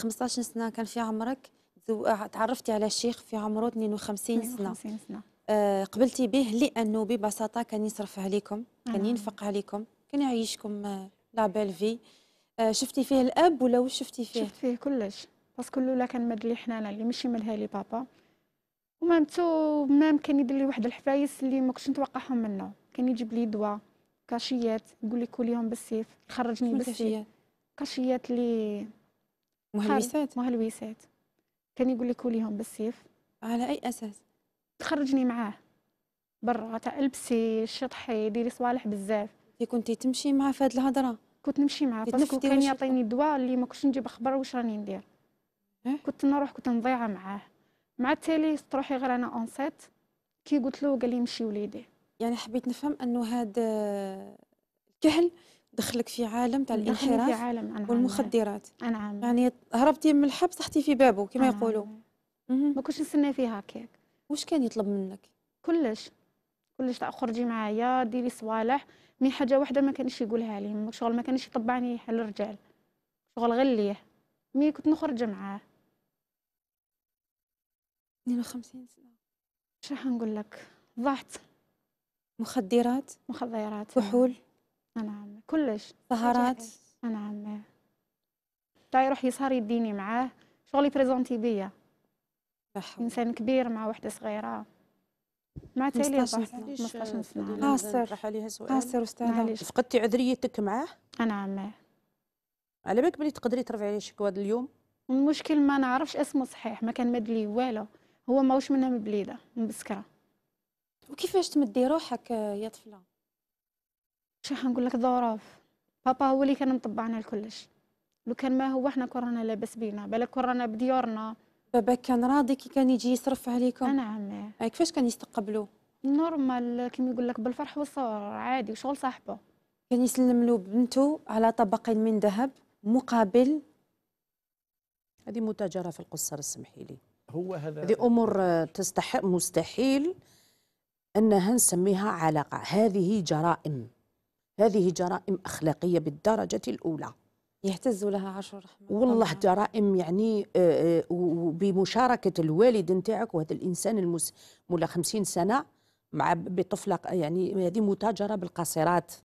15 سنه كان في عمرك آه، تعرفتي على الشيخ في عمره 52 سنه 52 سنه آه قبلتي به لانه ببساطه كان يصرف عليكم كان ينفق عليكم كان يعيشكم آه، لا بال في آه شفتي فيه الاب ولا شفتي فيه شفت فيه كلش باسكو لا كان مدلي حنانه اللي ماشي ملها لي بابا ومامتو مام كان يدير لي واحد الحفايس اللي ما كنتش نتوقعهم منه كان يجيب لي دواء كاشيات يقول لي يوم بالسيف يخرجني بالسيف كاشيات اللي مهلويسات مهلويسات كان يقول لي كوليهم بالسيف على اي اساس تخرجني معاه برا تاع البسي شطحي ديري صوالح بزاف كي إيه، كنتي تمشي معاه في هاد الهضره كنت نمشي معاه باسكو كان يعطيني الدواء اللي ما كنتش نجيب خبر واش راني ندير إيه؟ كنت نروح كنت نضيعه معاه مع التالي روحي غير انا اونسيت كي قلت له قال لي مشي وليدي يعني حبيت نفهم انه هاد آه، الكهل دخلك في عالم تاع الانحراف في عالم أنا والمخدرات نعم يعني هربتي من الحبس تحتي في بابه كما يقولوا ما كنتش نستنى فيها هكاك واش كان يطلب منك كلش كلش تخرجي خرجي معايا ديري صوالح مي حاجه واحده ما كانش يقولها لي شغل ما كانش يطبعني على الرجال شغل غير ليه مي كنت نخرج معاه 52 سنه شرح نقول لك ضحت مخدرات مخدرات كحول نعم كلش سهرات نعم دا يروح يسهر يديني معاه شغلي بريزونتي بيا انسان كبير مع وحده صغيره ما تالي صح سنه قاصر عليها سؤال قاصر استاذه فقدتي عذريتك معاه نعم على بالك بلي تقدري ترفعي عليه شكوى اليوم المشكل ما نعرفش اسمه صحيح ما كان مد لي والو هو ماهوش منها من بليده من بسكره وكيفاش تمدي روحك يا طفله شو حنقول لك ظروف بابا هو اللي كان مطبعنا الكلش لو كان ما هو احنا كرانا لاباس بينا بلا كرانا بديورنا بابا كان راضي كي كان يجي يصرف عليكم نعم كيفاش كان يستقبلو نورمال كيما يقول لك بالفرح والصور عادي وشغل صاحبه كان يسلم له بنته على طبق من ذهب مقابل هذه متاجرة في القصر اسمحي لي هو هذا هذه أمور تستحق مستحيل أنها نسميها علاقة هذه جرائم هذه جرائم أخلاقية بالدرجة الأولى يهتز لها عشر والله جرائم يعني آه، آه، وبمشاركة الوالد نتاعك وهذا الإنسان المس مولا خمسين سنة مع بطفلة يعني هذه متاجرة بالقاصرات